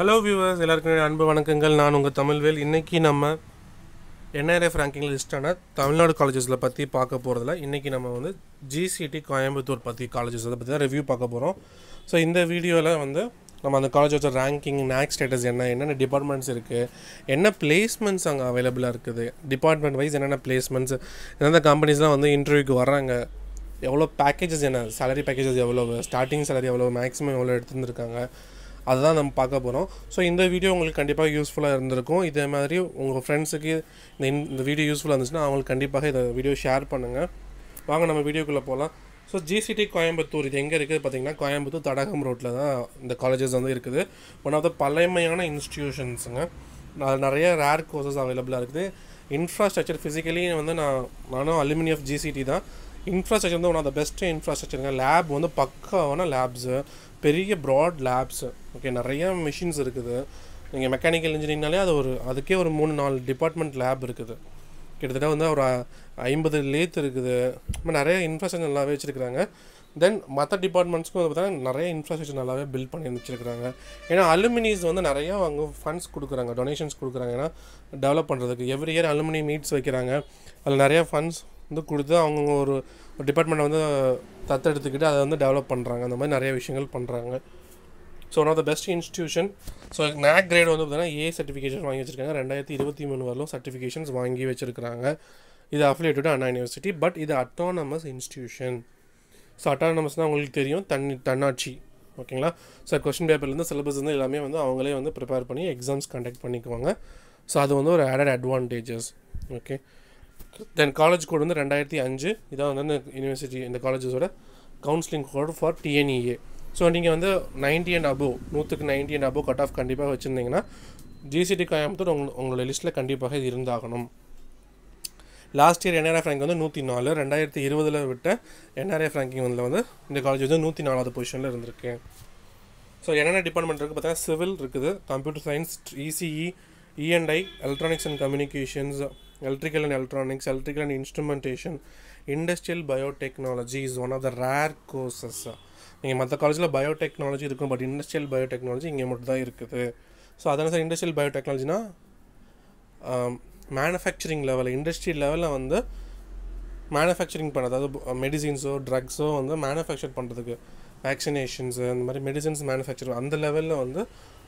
hello viewers எல்லாருக்குமே அன்பு வணக்கங்கள் நான் உங்கள் தமிழ்வேல் இன்றைக்கி நம்ம என்ஆர்எஃப் ரேங்கிங் லிஸ்டான தமிழ்நாடு காலேஜஸில் பற்றி பார்க்க போகிறதுல இன்றைக்கி நம்ம வந்து ஜிசிடி கோயம்புத்தூர் பற்றி காலேஜஸ் அதை பற்றி தான் ரிவ்யூ பார்க்க போகிறோம் ஸோ இந்த வீடியோவில் வந்து நம்ம அந்த காலேஜோட ரேங்கிங் நேக் ஸ்டேட்டஸ் என்ன என்னென்ன டிபார்ட்மெண்ட்ஸ் இருக்குது என்ன பிளேஸ்மெண்ட்ஸ் அங்கே அவைலபிளாக இருக்குது டிபார்ட்மெண்ட் வைஸ் என்னென்ன பிளேஸ்மெண்ட்ஸ் எந்தெந்த கம்பெனிஸ்லாம் வந்து இன்டர்வியூக்கு வர்றாங்க எவ்வளோ பேக்கேஜஸ் என்ன சேலரி பேக்கேஜஸ் எவ்வளோ ஸ்டார்டிங் சேலரி எவ்வளோ மேக்ஸிமம் எவ்வளோ எடுத்துருந்துருக்காங்க அதுதான் நம்ம பார்க்க போகிறோம் ஸோ இந்த வீடியோ உங்களுக்கு கண்டிப்பாக யூஸ்ஃபுல்லாக இருந்திருக்கும் இதே மாதிரி உங்கள் ஃப்ரெண்ட்ஸுக்கு இந்த இந்த வீடியோ யூஸ்ஃபுல்லாக இருந்துச்சுன்னா அவங்களுக்கு கண்டிப்பாக இதை வீடியோ ஷேர் பண்ணுங்கள் வாங்க நம்ம வீடியோக்குள்ளே போகலாம் ஸோ ஜிசிடி கோயம்புத்தூர் இது எங்கே இருக்குது பார்த்திங்கன்னா கோயம்புத்தூர் தடகம் ரோட்டில் தான் இந்த காலேஜஸ் வந்து இருக்குது ஒன் ஆஃப் த பழமையான நான் நிறைய ரேர் கோர்சஸ் அவைலபிளாக இருக்குது இன்ஃப்ராஸ்ட்ரக்சர் ஃபிசிக்கலி வந்து நான் நானும் அலுமினியம் ஆஃப் ஜிசிடி தான் இன்ஃப்ராஸ்ட்ரக்சர் வந்து ஒன் ஆஃப் த பெஸ்ட்டு இன்ஃப்ராஸ்ட்ரக்சருங்க லேப் வந்து பக்காவான லேப்ஸு பெரிய ப்ராட் லேப்ஸு ஓகே நிறையா மிஷின்ஸ் இருக்குது நீங்கள் மெக்கானிக்கல் இன்ஜினியரிங்னாலே அது ஒரு அதுக்கே ஒரு மூணு நாலு டிபார்ட்மெண்ட் லேப் இருக்குது கிட்டத்தட்ட வந்து ஒரு ஐம்பது லேத் இருக்குது இப்போ நிறைய இன்ஃப்ராஸ்ட்ரக்சர் நல்லாவே வச்சுருக்குறாங்க தென் மற்ற டிபார்ட்மெண்ட்ஸ்க்கும் வந்து பார்த்தீங்கன்னா நிறைய இன்ஃப்ராஸ்ட்ரக்சர் நல்லாவே பில்ட் பண்ணி வச்சுருக்காங்க ஏன்னா அலுமினிஸ் வந்து நிறையா அவங்க ஃபண்ட்ஸ் கொடுக்குறாங்க டொனேஷன்ஸ் கொடுக்குறாங்க ஏன்னா டெவலப் பண்ணுறதுக்கு எவ்ரி இயர் அலுமினி மீட்ஸ் வைக்கிறாங்க அதில் நிறையா ஃபண்ட்ஸ் வந்து கொடுத்து அவங்கவுங்க ஒரு டிபார்ட்மெண்ட்டை வந்து தத்தெடுத்துக்கிட்டு அதை வந்து டெவலப் பண்ணுறாங்க அந்த மாதிரி நிறைய விஷயங்கள் பண்ணுறாங்க so one of the best institution so NAAC grade வந்து பார்த்தீங்கன்னா ஏ சர்டிஃபிகேஷன் வாங்கி வச்சிருக்காங்க ரெண்டாயிரத்தி இருபத்தி மூணு வரலும் சர்டிஃபிகேஷன்ஸ் வாங்கி வச்சிருக்காங்க இது அஃபிலேட்டட் அண்ணா யூனிவர்சிட்டி பட் இது அட்டானமஸ் இன்ஸ்டியூஷன் ஸோ அட்டானமஸ்னால் உங்களுக்கு தெரியும் தன் தன்னாட்சி ஓகேங்களா சார் கொஸ்டின் பேப்பர்லேருந்து சிலபஸ் வந்து எல்லாமே வந்து அவங்களே வந்து ப்ரிப்பேர் பண்ணி எக்ஸாம்ஸ் கண்டக்ட் பண்ணிக்குவாங்க ஸோ அது வந்து ஒரு added advantages okay then college code வந்து ரெண்டாயிரத்தி அஞ்சு இதான் வந்து அந்த யூனிவர்சிட்டி இந்த காலேஜஸோட counselling code for TNEA so நீங்கள் வந்து நைன்டி அண்ட் அபோவ் நூற்றுக்கு ninety and above cut off கண்டிப்பாக வச்சுருந்தீங்கன்னா ஜிசிடி கோயம்புத்தூர் உங்கள் உங்களோட லிஸ்ட்டில் கண்டிப்பாக இது இருந்தாகணும் லாஸ்ட் இயர் என்ஆர்எஃப் ரேங்க் வந்து நூற்றி நாலு ரெண்டாயிரத்தி இருபதில் விட்ட என்ஆர்எஃப் ரேங்கிங் வந்து வந்து இந்த காலேஜ் வந்து நூற்றி நாலாவது பொசிஷனில் இருந்திருக்கு ஸோ என்னென்ன டிபார்ட்மெண்ட் இருக்குது பார்த்தீங்கன்னா சிவில் இருக்குது computer science ECE E and I electronics and communications electrical and electronics electrical and instrumentation industrial biotechnology is one of the rare courses நீங்கள் மற்ற காலேஜில் பயோடெக்னாலஜி இருக்கும் பட் இண்டஸ்ட்ரியல் பயோடெக்னாலஜி இங்கே மட்டும் தான் இருக்குது ஸோ அதனால் சார் இண்டஸ்ட்ரியல் பயோடெக்னாலஜினா மேனுஃபேக்சரிங் லெவலில் இண்டஸ்ட்ரி லெவலில் வந்து மேனுஃபேக்சரிங் பண்ண அதாவது மெடிசின்ஸோ ட்ரக்ஸோ வந்து மேனுஃபேக்சர் பண்ணுறதுக்கு வேக்சினேஷன்ஸு அந்த மாதிரி மெடிசின்ஸ் மேனுஃபேக்சர் அந்த லெவலில் வந்து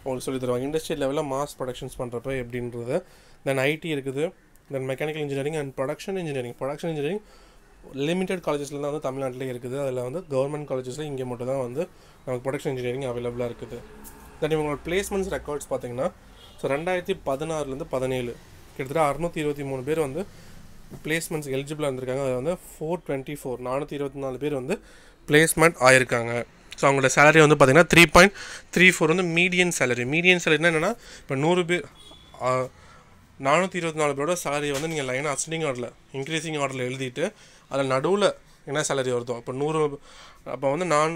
உங்களுக்கு சொல்லி தருவாங்க இண்டஸ்ட்ரி லெவலில் மாஸ் ப்ரொடக்ஷன்ஸ் பண்ணுறப்ப எப்படின்றது தென் ஐடி இருக்குது then mechanical engineering and production engineering production engineering limited காலேஜஸில் தான் வந்து தமிழ்நாட்டிலே இருக்குது அதில் வந்து கவர்மெண்ட் காலேஜஸில் இங்கே மட்டும் தான் வந்து நமக்கு ப்ரொடக்ஷன் இன்ஜினியரிங் அவைலபிளாக இருக்குது தென் இவங்களோட பிளேஸ்மெண்ட்ஸ் ரெக்கார்ட்ஸ் பார்த்தீங்கன்னா ஸோ ரெண்டாயிரத்தி பதினாறுலேருந்து பதினேழு கிட்டத்தட்ட அறுநூற்றி இருபத்தி மூணு பேர் வந்து பிளேஸ்மெண்ட்ஸ் எலிஜிபிளாக இருந்திருக்காங்க அதில் வந்து ஃபோர் டுவெண்ட்டி ஃபோர் நானூற்றி இருபத்தி நாலு பேர் வந்து பிளேஸ்மெண்ட் ஆயிருக்காங்க ஸோ அவங்களோட சேலரி வந்து பார்த்திங்கன்னா த்ரீ பாயிண்ட் த்ரீ ஃபோர் வந்து மீடியன் சேலரி மீடியன் சேலரினா என்னென்னா இப்போ நூறு பேர் நானூற்றி இருபத்தி நாலு பேரோட சேலரி வந்து நீங்கள் லைனாக அசண்டிங் ஆர்டரில் இன்க்ரீஸிங் ஆர்டரில் எழுதிட்டு அதில் நடுவில் என்ன சேலரி வருதோ இப்போ நூறு அப்போ வந்து நான்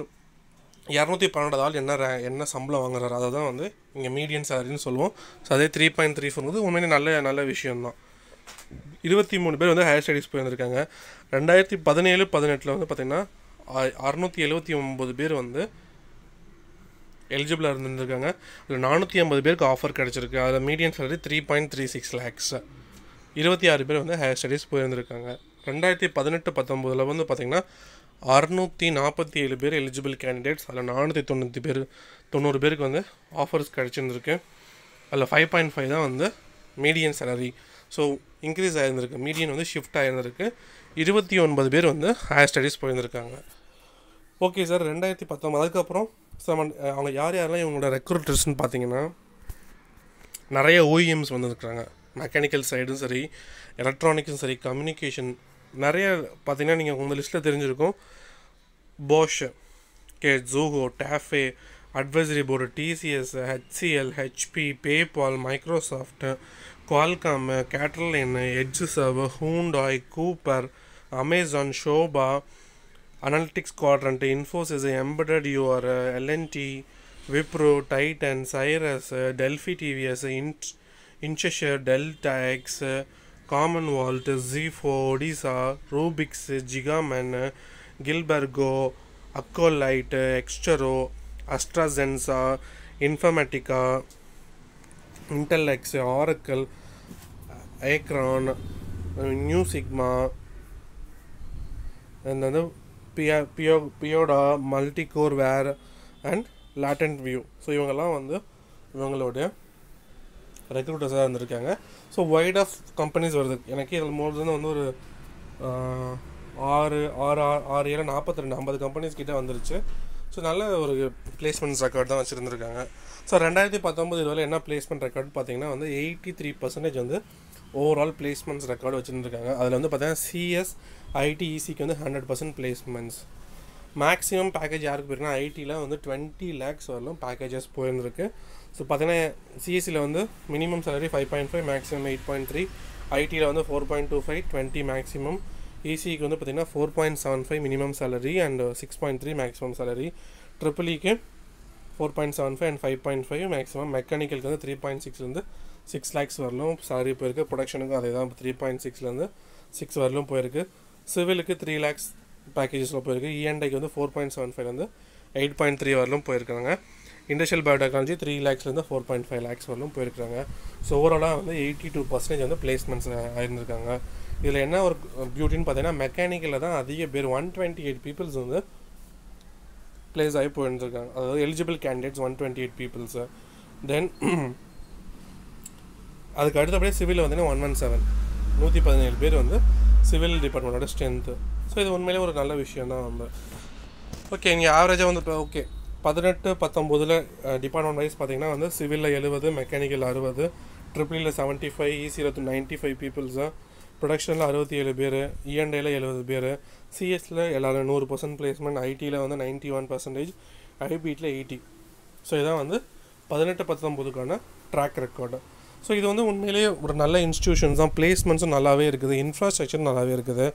இரநூத்தி பன்னெண்டு ஆள் என்ன ரே என்ன சம்பளம் வாங்குறாரு அதை தான் வந்து இங்கே மீடியன் சேலரின்னு சொல்லுவோம் ஸோ அதே த்ரீ பாயிண்ட் த்ரீ வந்து உண்மையிலே நல்ல நல்ல விஷயம்தான் இருபத்தி மூணு பேர் வந்து ஹையர் ஸ்டடீஸ் போயிருந்திருக்காங்க ரெண்டாயிரத்தி பதினேழு பதினெட்டில் வந்து பார்த்திங்கன்னா அறுநூற்றி எழுபத்தி ஒம்பது பேர் வந்து எலிஜிபிளாக இருந்துருக்காங்க அதில் நானூற்றி ஐம்பது பேருக்கு ஆஃபர் கிடச்சிருக்கு அதில் medium salary three point three six lakhs இருபத்தி ஆறு பேர் வந்து ஹையர் ஸ்டடீஸ் போயிருந்திருக்காங்க ரெண்டாயிரத்தி பதினெட்டு பத்தொம்போதில் வந்து பார்த்திங்கன்னா அறுநூற்றி நாற்பத்தி ஏழு பேர் எலிஜிபிள் கேண்டிடேட்ஸ் அதில் நானூற்றி தொண்ணூற்றி பேர் தொண்ணூறு பேருக்கு வந்து ஆஃபர்ஸ் கிடச்சிருந்துருக்கு அதில் ஃபைவ் பாயிண்ட் ஃபைவ் தான் வந்து மீடியன் சேலரி ஸோ இன்க்ரீஸ் ஆகியிருந்திருக்கு மீடியன் வந்து ஷிஃப்ட் ஆகியிருந்திருக்கு இருபத்தி ஒன்பது பேர் வந்து ஹையர் ஸ்டடீஸ் போயிருந்திருக்காங்க ஓகே சார் ரெண்டாயிரத்தி பத்தொம்பது அதுக்கப்புறம் சமன் அவங்க யார் யாரெல்லாம் இவங்களோட ரெக்ரூட்டர்ஸ்னு பார்த்தீங்கன்னா நிறைய ஓஇஎம்ஸ் e வந்துருக்குறாங்க மெக்கானிக்கல் சைடும் சரி எலக்ட்ரானிக்ஸும் சரி கம்யூனிகேஷன் நாரியா பாத்தீங்க நீங்க உங்க லிஸ்ட்ல தெரிஞ்சிருக்கும் போஷ் கே ஜுகோ TAFE advisory board TCS HCL HP PayPal Microsoft Qualcomm கேட்டல் இன் எட்ஜ் server Hyundai Cooper Amazon Sobha analytics quadrant Infosys Embedur L&T Wipro Titan சைய러스 டெல்ஃபி டிவிஎஸ் இன் இன்ஷியர் Delta X common vault Zifo Odisha Rubix ஜிகாமன் கில்பர்கோ அக்கோலைட்டு எக்ஸ்டரோ அஸ்ட்ராசென்சா இன்ஃபர்மேட்டிக்கா இன்டலெக்ஸ் ஆரக்கல் ஏக்ரான் நியூ சிக்மா அண்ட் வந்து பியா பியோ பியோடா MulticoreWare and latent view so இவங்கெல்லாம் வந்து இவங்களுடைய ரெக்ரூட்டர்ஸாக இருந்திருக்காங்க ஸோ ஒய்ட் ஆஃப் கம்பெனிஸ் வருது எனக்கு இதில் மோர் தென் வந்து ஒரு ஆறு ஆறு ஆறு ஏழு நாற்பத்தி ரெண்டு ஐம்பது கம்பெனிஸ் கிட்டே வந்துருச்சு ஸோ நல்ல ஒரு பிளேஸ்மெண்ட் ரெக்கார்ட் தான் வச்சுருந்துருக்காங்க ஸோ ரெண்டாயிரத்தி பத்தொம்பது இதுவரை என்ன பிளேஸ்மெண்ட் ரெக்கார்டு பார்த்தீங்கன்னா வந்து எயிட்டி த்ரீ பர்சன்டேஜ் வந்து ஓவரால் பிளேஸ்மெண்ட்ஸ் ரெக்கார்டு வச்சுருந்துருக்காங்க அதில் வந்து பார்த்தீங்கன்னா சிஎஸ் ஐடி இசிக்கு e வந்து hundred percent placements maximum package யாருக்கு போயிருக்குன்னா ஐடியில் வந்து டுவெண்ட்டி லேக்ஸ் வரலும் பேக்கேஜஸ் போயிருந்துருக்கு ஸோ பார்த்தீங்கன்னா சிஎஸ்சியில் e வந்து minimum salary five point five maximum eight point three ஐடியில் வந்து four point two five twenty maximum இசிக்கு வந்து பார்த்திங்கன்னா four point seven five minimum salary and six point three maximum salary ட்ரிபிள்இக்கு four point seven five and five point five maximum மெக்கானிக்கலுக்கு வந்து three point சிக்ஸ்லேருந்து six lakhs வரலும் சேலரி போயிருக்கு ப்ரொடக்ஷனுக்கு அதே தான் த்ரீ பாயிண்ட் சிக்ஸ்லேருந்து சிக்ஸ் வரலும் போயிருக்கு சிவிலுக்கு த்ரீ லேக்ஸ் பேக்கேஜஸில் போயிருக்கு இஎன்டைக்கு e வந்து ஃபோர் பாயிண்ட் செவன் ஃபைவ்லேருந்து எயிட் பாயிண்ட் த்ரீ வரலும் போயிருக்காங்க இண்டஸ்ட்ரியல் பயோடெக்னாலஜி த்ரீ லேக்ஸ்லேருந்து ஃபோர் பாயிண்ட் ஃபைவ் லேக்ஸ் வரலும் போயிருக்காங்க ஸோ ஓவராலாக வந்து எயிட்டி டூ பர்சன்டேஜ் வந்து பிளேஸ்மெண்ட்ஸ் ஆயிருந்திருக்காங்க இதில் என்ன ஒரு பியூட்டின்னு பார்த்தீங்கன்னா மெக்கானிக்கலில் தான் அதிக பேர் ஒன் டுவெண்ட்டி எயிட் பீப்புள்ஸ் வந்து பிளேஸ் ஆகி போயிருந்துருக்காங்க அதாவது eligible candidates one twenty eight peoples then அதுக்கு அடுத்தபடியே சிவில் வந்தீங்கன்னா ஒன் ஒன் செவன் நூற்றி பதினேழு பேர் வந்து சிவில் டிபார்ட்மெண்ட்டோட ஸ்ட்ரென்த்து ஸோ இது உண்மையிலே ஒரு நல்ல விஷயம் தான் வந்து ஓகே நீங்கள் ஆவரேஜாக வந்து இப்போ ஓகே பதினெட்டு பத்தொம்போதில் டிபார்ட்மெண்ட் வைஸ் பார்த்திங்கன்னா வந்து சிவிலில் எழுபது மெக்கானிக்கல் அறுபது ட்ரிபிளில் செவன்ட்டி ஃபைவ் ஈசியில் நைன்ட்டி ஃபைவ் பீப்புள்ஸு ப்ரொடக்ஷனில் அறுபத்தி ஏழு பேர் இஎன்டையில் எழுபது பேர் சிஎஸில் எல்லோரும் நூறு பர்சன்ட் பிளேஸ்மெண்ட் ஐடியில் வந்து நைன்ட்டி ஒன் பர்சன்டேஜ் ஐபிடியில் எயிட்டி ஸோ இதான் வந்து பதினெட்டு பத்தொம்போதுக்கான ட்ராக் ரெக்கார்டு ஸோ இது வந்து உண்மையிலேயே ஒரு நல்ல இன்ஸ்டியூஷன்ஸ் தான் பிளேஸ்மெண்ட்ஸும் நல்லாவே இருக்குது இன்ஃப்ராஸ்ட்ரக்சர் நல்லாவே இருக்குது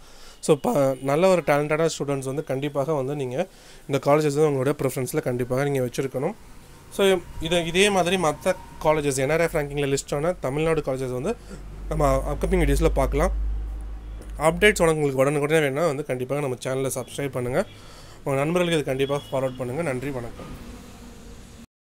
ஸோ ப நல்ல ஒரு டேலண்டடான ஸ்டூடெண்ட்ஸ் வந்து கண்டிப்பாக வந்து நீங்கள் இந்த காலேஜஸ் வந்து உங்களுடைய ப்ரிஃபரன்ஸில் கண்டிப்பாக நீங்கள் வச்சுருக்கணும் ஸோ இது இதே மாதிரி மற்ற காலேஜஸ் என்ஆர்எஃப் ரேங்கிங்கில் லிஸ்டான தமிழ்நாடு காலேஜஸ் வந்து நம்ம அப்கமிங் வீடியோஸில் பார்க்கலாம் அப்டேட்ஸ் உங்களுக்கு உடனுக்குடனே வேணால் வந்து கண்டிப்பாக நம்ம சேனலை சப்ஸ்கிரைப் பண்ணுங்கள் உங்கள் நண்பர்களுக்கு இது கண்டிப்பாக ஃபார்வர்ட் பண்ணுங்கள் நன்றி வணக்கம்